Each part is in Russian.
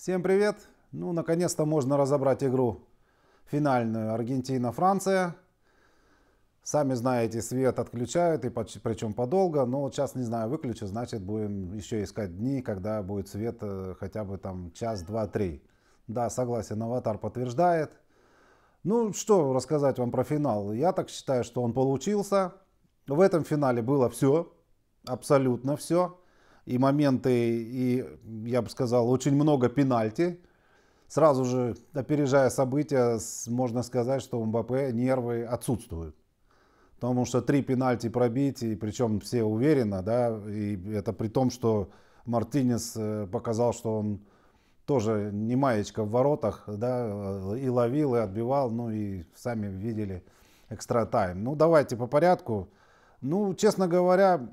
Всем привет! Ну, наконец-то можно разобрать игру финальную Аргентина-Франция. Сами знаете, свет отключают, и причем подолго, но вот сейчас, не знаю, выключу, значит, будем еще искать дни, когда будет свет э, хотя бы там час, два, три. Да, согласен, аватар подтверждает. Ну, что рассказать вам про финал? Я так считаю, что он получился. В этом финале было все, абсолютно все и моменты, и, я бы сказал, очень много пенальти. Сразу же, опережая события, можно сказать, что у Мбаппе нервы отсутствуют. Потому что три пенальти пробить, и причем все уверенно, да, и это при том, что Мартинес э, показал, что он тоже не маечка в воротах, да, и ловил, и отбивал, ну и сами видели экстра тайм. Ну, давайте по порядку. Ну, честно говоря,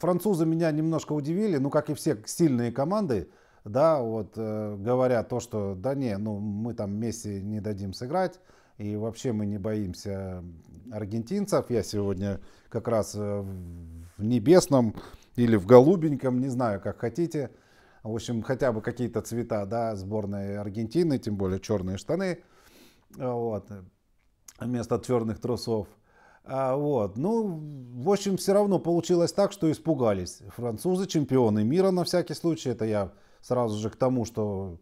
французы меня немножко удивили, ну, как и все сильные команды, да, вот, э, говоря то, что, да не, ну, мы там Месси не дадим сыграть, и вообще мы не боимся аргентинцев. Я сегодня как раз э, в небесном или в голубеньком, не знаю, как хотите. В общем, хотя бы какие-то цвета, да, сборной Аргентины, тем более черные штаны, э, вот, вместо твердых трусов. А, вот. Ну, в общем, все равно получилось так, что испугались. Французы чемпионы мира на всякий случай. Это я сразу же к тому, что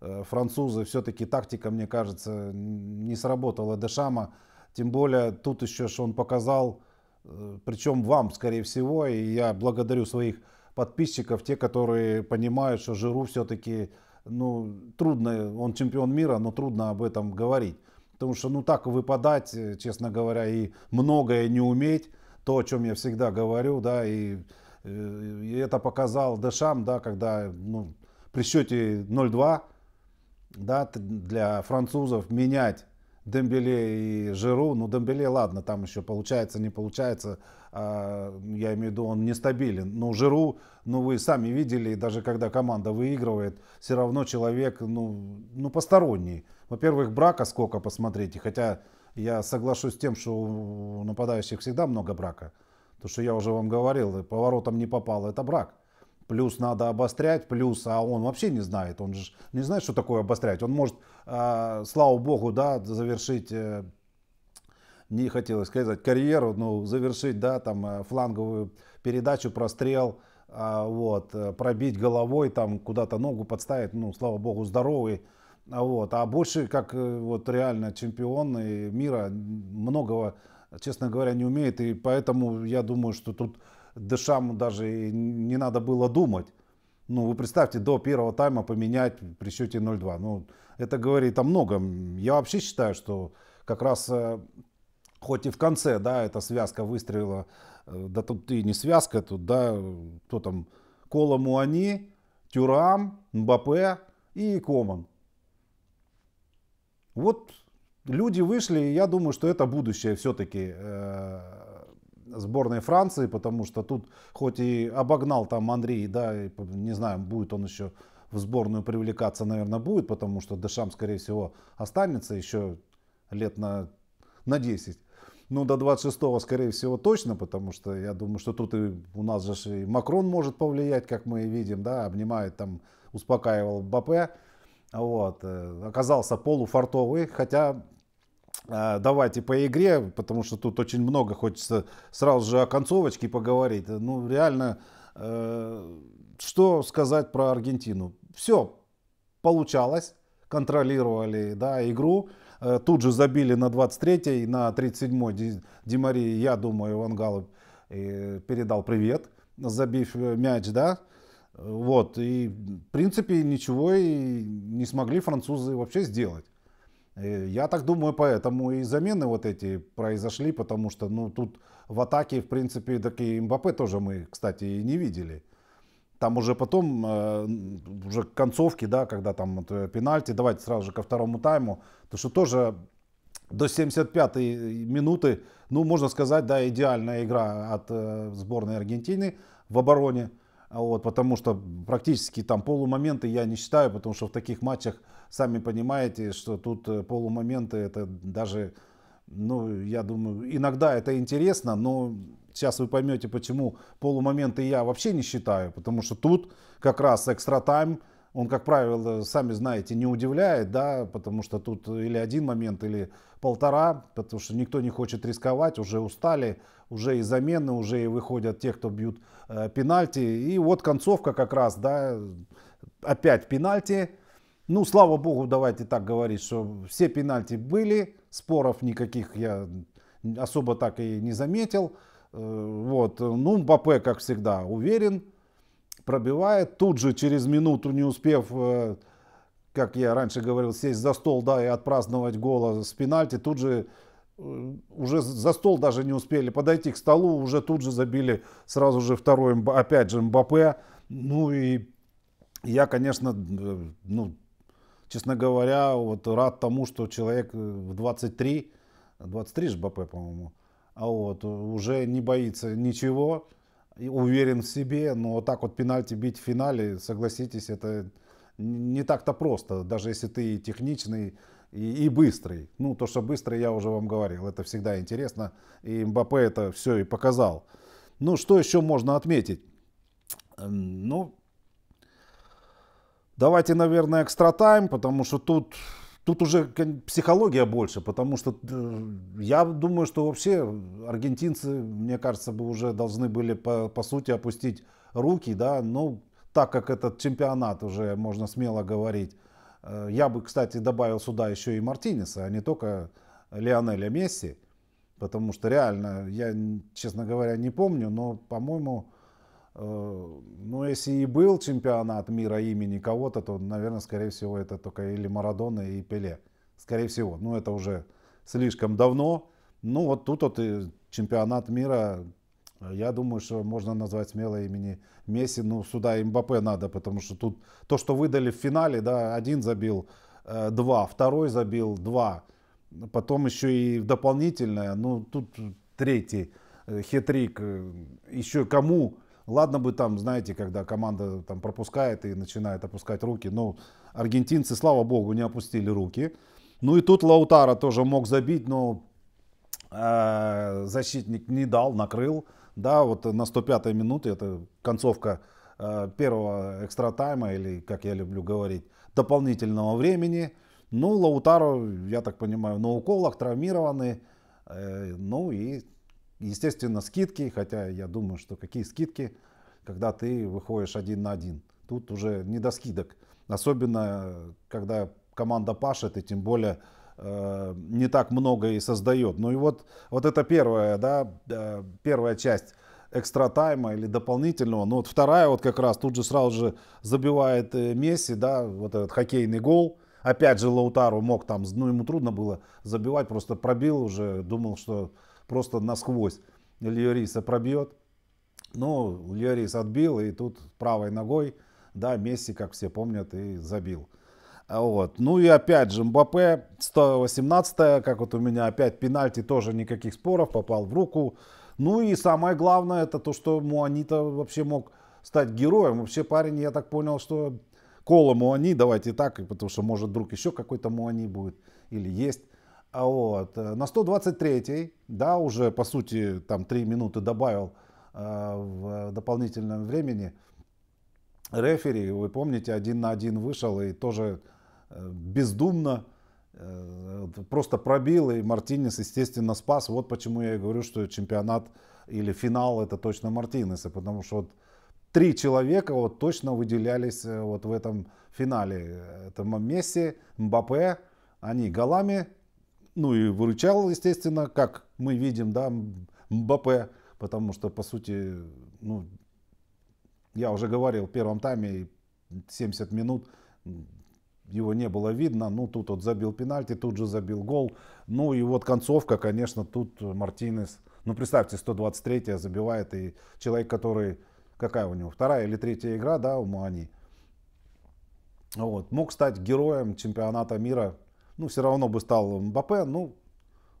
э, французы все-таки тактика, мне кажется, не сработала Дешама. Тем более тут еще, что он показал, э, причем вам, скорее всего, и я благодарю своих подписчиков, те, которые понимают, что Жиру все-таки, ну, трудно, он чемпион мира, но трудно об этом говорить. Потому что ну так выпадать, э, честно говоря, и многое не уметь, то, о чем я всегда говорю, да, и, э, и это показал Дешам, да, когда ну, при счете 0-2, да, для французов менять Дембеле и Жиру. Ну, Дембеле, ладно, там еще получается, не получается. А, я имею в виду, он нестабилен. Но Жиру, ну, вы сами видели, даже когда команда выигрывает, все равно человек, ну, ну посторонний. Во-первых, брака сколько, посмотрите. Хотя я соглашусь с тем, что у нападающих всегда много брака. То, что я уже вам говорил, поворотом не попало, это брак плюс надо обострять, плюс, а он вообще не знает, он же не знает, что такое обострять. Он может, а, слава богу, да, завершить, э, не хотелось сказать, карьеру, ну завершить, да, там, э, фланговую передачу, прострел, а, вот, э, пробить головой, там, куда-то ногу подставить, ну, слава богу, здоровый, а вот, а больше, как вот реально чемпион мира, многого, честно говоря, не умеет, и поэтому я думаю, что тут Дешаму даже не надо было думать. Ну, вы представьте, до первого тайма поменять при счете 0-2. Ну, это говорит о многом. Я вообще считаю, что как раз, э, хоть и в конце, да, эта связка выстрела, э, да тут и не связка, тут, да, кто там, Кола Муани, Тюрам, Мбаппе и Коман. Вот люди вышли, и я думаю, что это будущее все-таки э, сборной Франции, потому что тут хоть и обогнал там Андрей, да, и, не знаю, будет он еще в сборную привлекаться, наверное, будет, потому что Дешам, скорее всего, останется еще лет на, на 10. Ну, до 26-го, скорее всего, точно, потому что я думаю, что тут и у нас же и Макрон может повлиять, как мы видим, да, обнимает там, успокаивал БП, Вот. Э, оказался полуфартовый, хотя а, давайте по игре, потому что тут очень много хочется сразу же о концовочке поговорить. Ну, реально, э, что сказать про Аргентину? Все получалось, контролировали да, игру. Э, тут же забили на 23-й, на 37-й Димари, я думаю, Иван Галов э, передал привет, забив мяч, да. Вот, и в принципе ничего и не смогли французы вообще сделать. Э, я так думаю, поэтому и замены вот эти произошли, потому что ну, тут в атаке, в принципе, такие Мбаппе тоже мы, кстати, и не видели. Там уже потом, э, уже к концовке, да, когда там вот э, пенальти, давайте сразу же ко второму тайму, то что тоже до 75-й минуты, ну, можно сказать, да, идеальная игра от сборной Аргентины в обороне. Вот, потому что практически там полумоменты я не считаю, потому что в таких матчах сами понимаете, что тут э, полумоменты это даже, ну, я думаю, иногда это интересно, но сейчас вы поймете, почему полумоменты я вообще не считаю, потому что тут как раз экстра тайм, он, как правило, сами знаете, не удивляет, да, потому что тут или один момент, или полтора, потому что никто не хочет рисковать, уже устали, уже и замены, уже и выходят те, кто бьют э, пенальти. И вот концовка как раз, да, опять пенальти, ну, слава богу, давайте так говорить, что все пенальти были, споров никаких я особо так и не заметил. Э, вот. Ну, Мбаппе, как всегда, уверен, пробивает. Тут же, через минуту, не успев, э, как я раньше говорил, сесть за стол, да, и отпраздновать гола с пенальти, тут же э, уже за стол даже не успели подойти к столу, уже тут же забили сразу же второй, опять же, Мбаппе. Ну и я, конечно, ну, честно говоря, вот рад тому, что человек э, в 23, 23 же БП, по-моему, а вот э, уже не боится ничего, уверен в себе, но вот так вот пенальти бить в финале, согласитесь, это не так-то просто, даже если ты техничный, и, и быстрый. Ну, то, что быстрый, я уже вам говорил, это всегда интересно, и МБП это все и показал. Ну, что еще можно отметить? Ну, Давайте, наверное, экстра тайм, потому что тут, тут уже психология больше, потому что э, я думаю, что вообще аргентинцы, мне кажется, бы уже должны были по, по сути опустить руки, да, но так как этот чемпионат уже, можно смело говорить, э, я бы, кстати, добавил сюда еще и Мартинеса, а не только Лионеля Месси, потому что реально, я, честно говоря, не помню, но, по-моему, ну, если и был чемпионат мира имени кого-то, то, наверное, скорее всего, это только или Марадона, и Пеле. Скорее всего. Ну, это уже слишком давно. Ну, вот тут вот и чемпионат мира, я думаю, что можно назвать смело имени Месси. Ну, сюда Мбаппе надо, потому что тут то, что выдали в финале, да, один забил, э, два, второй забил, два. Потом еще и дополнительное, ну, тут третий э, хитрик. Э, еще кому Ладно бы там, знаете, когда команда там пропускает и начинает опускать руки. но ну, аргентинцы, слава богу, не опустили руки. Ну и тут Лаутара тоже мог забить, но э, защитник не дал, накрыл. Да, вот на 105-й минуте, это концовка э, первого экстра тайма, или, как я люблю говорить, дополнительного времени. Ну, Лаутару, я так понимаю, на уколах, травмированный. Э, ну и Естественно, скидки, хотя я думаю, что какие скидки, когда ты выходишь один на один. Тут уже не до скидок. Особенно, когда команда пашет, и тем более э, не так много и создает. Ну и вот, вот это первая, да, э, первая часть экстра тайма или дополнительного. Но ну вот вторая вот как раз тут же сразу же забивает э, Месси, да, вот этот хоккейный гол. Опять же, Лаутару мог там, ну ему трудно было забивать, просто пробил уже, думал, что просто насквозь Льориса пробьет. Ну, Льорис отбил, и тут правой ногой, да, Месси, как все помнят, и забил. А вот. Ну и опять же Мбаппе, 118 как вот у меня опять пенальти, тоже никаких споров, попал в руку. Ну и самое главное, это то, что Муанита вообще мог стать героем. Вообще парень, я так понял, что Кола Муани, давайте так, потому что может вдруг еще какой-то Муани будет или есть. А вот, э, на 123-й, да, уже по сути там 3 минуты добавил э, в э, дополнительном времени. Рефери, вы помните, один на один вышел и тоже бездумно просто пробил. И Мартинес, естественно, спас. Вот почему я и говорю, что чемпионат или финал это точно Мартинеса, потому что вот три человека вот точно выделялись вот в этом финале. Это Месси, Мбаппе, они голами ну и выручал, естественно, как мы видим, да, Мбаппе, потому что, по сути, ну, я уже говорил, в первом тайме 70 минут его не было видно. Ну, тут вот забил пенальти, тут же забил гол. Ну, и вот концовка, конечно, тут Мартинес. Ну, представьте, 123-я забивает, и человек, который... Какая у него? Вторая или третья игра, да, у муани Вот. Мог стать героем чемпионата мира ну, все равно бы стал Мбаппе, ну,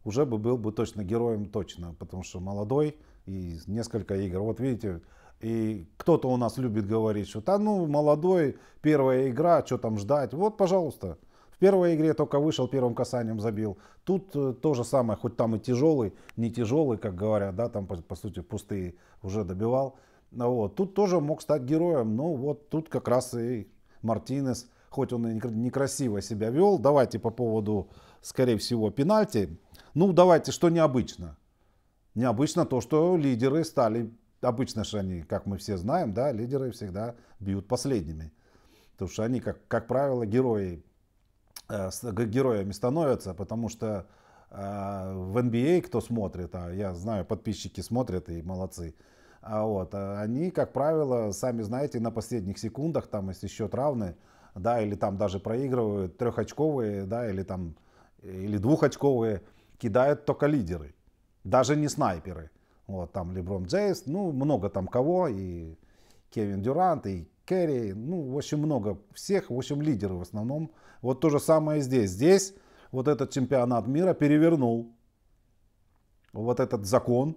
уже бы был бы точно героем точно, потому что молодой и несколько игр. Вот видите, и кто-то у нас любит говорить, что да ну, молодой, первая игра, что там ждать. Вот, пожалуйста, в первой игре только вышел, первым касанием забил. Тут э, то же самое, хоть там и тяжелый, не тяжелый, как говорят, да, там по, по сути пустые уже добивал. Вот. Тут тоже мог стать героем, но ну, вот тут как раз и Мартинес хоть он и некрасиво себя вел. Давайте по поводу, скорее всего, пенальти. Ну, давайте, что необычно. Необычно то, что лидеры стали, обычно же они, как мы все знаем, да, лидеры всегда бьют последними. Потому что они, как, как правило, герои, э, героями становятся, потому что э, в NBA, а кто смотрит, а я знаю, подписчики смотрят и молодцы, а вот, э, они, как правило, сами знаете, на последних секундах, там, если счет равный, да, или там даже проигрывают трехочковые, да, или там или двухочковые, кидают только лидеры, даже не снайперы. Вот там Леброн Джейс, ну много там кого, и Кевин Дюрант, и Керри, ну в общем много всех, в общем лидеры в основном. Вот то же самое здесь. Здесь вот этот чемпионат мира перевернул вот этот закон,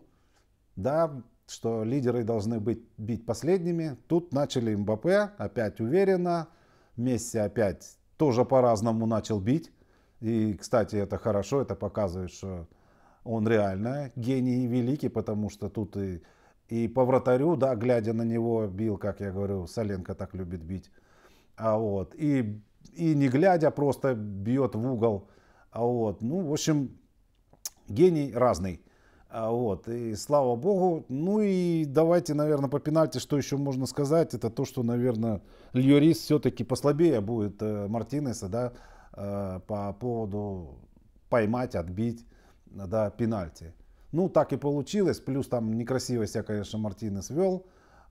да, что лидеры должны быть, бить последними. Тут начали Мбаппе, опять уверенно, Месси опять тоже по-разному начал бить. И, кстати, это хорошо, это показывает, что он реально гений великий, потому что тут и, и по вратарю, да, глядя на него, бил, как я говорю, Соленко так любит бить. А вот, и, и не глядя, просто бьет в угол. А вот, ну, в общем, гений разный. А, вот, и слава богу. Ну и давайте, наверное, по пенальти, что еще можно сказать, это то, что, наверное, Льорис все-таки послабее будет э, Мартинеса, да, э, по поводу поймать, отбить, да, пенальти. Ну, так и получилось, плюс там некрасиво себя, конечно, Мартинес вел,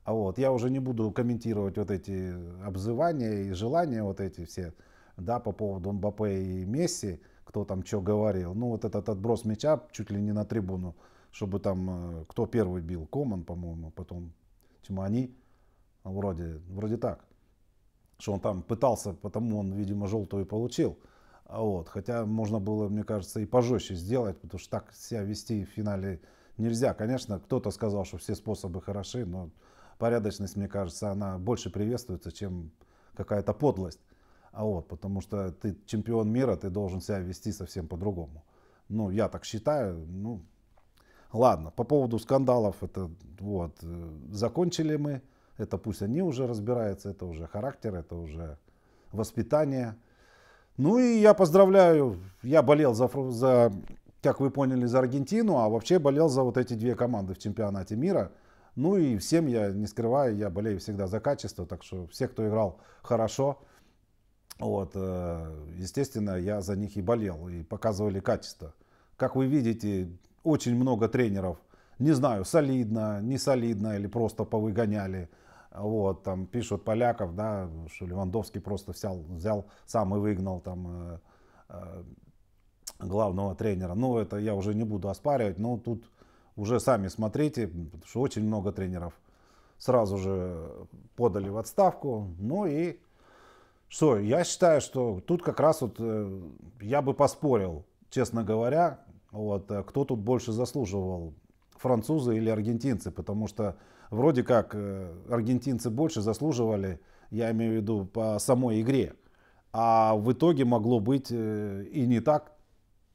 а вот, я уже не буду комментировать вот эти обзывания и желания вот эти все, да, по поводу Мбаппе и Месси, кто там что говорил. Ну, вот этот отброс мяча чуть ли не на трибуну, чтобы там, э, кто первый бил, Коман, по-моему, потом Тимани, вроде, вроде так. Что он там пытался, потому он, видимо, желтую получил. Вот. Хотя можно было, мне кажется, и пожестче сделать, потому что так себя вести в финале нельзя. Конечно, кто-то сказал, что все способы хороши, но порядочность, мне кажется, она больше приветствуется, чем какая-то подлость. А вот, потому что ты чемпион мира, ты должен себя вести совсем по-другому. Ну, я так считаю. Ну, ладно, по поводу скандалов, это вот, э, закончили мы. Это пусть они уже разбираются, это уже характер, это уже воспитание. Ну и я поздравляю, я болел за, за как вы поняли, за Аргентину, а вообще болел за вот эти две команды в чемпионате мира. Ну и всем я не скрываю, я болею всегда за качество, так что все, кто играл хорошо, вот, э, естественно, я за них и болел, и показывали качество. Как вы видите, очень много тренеров, не знаю, солидно, не солидно, или просто повыгоняли. Вот, там пишут поляков, да, что Левандовский просто взял, взял сам и выгнал там э, э, главного тренера. Ну, это я уже не буду оспаривать, но тут уже сами смотрите, потому что очень много тренеров сразу же подали в отставку. Ну и что, я считаю, что тут как раз вот э, я бы поспорил, честно говоря, вот, э, кто тут больше заслуживал, французы или аргентинцы, потому что вроде как э, аргентинцы больше заслуживали, я имею в виду по самой игре, а в итоге могло быть и не так,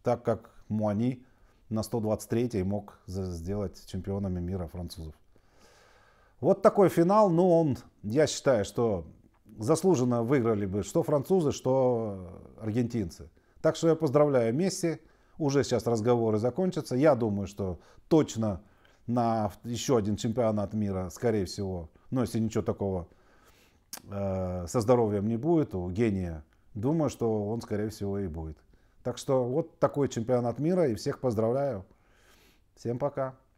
так как Муани на 123-й мог сделать чемпионами мира французов. Вот такой финал, но он, я считаю, что заслуженно выиграли бы что французы, что аргентинцы. Так что я поздравляю Месси. Уже сейчас разговоры закончатся. Я думаю, что точно на еще один чемпионат мира, скорее всего, но ну, если ничего такого э, со здоровьем не будет у гения, думаю, что он, скорее всего, и будет. Так что вот такой чемпионат мира, и всех поздравляю. Всем пока.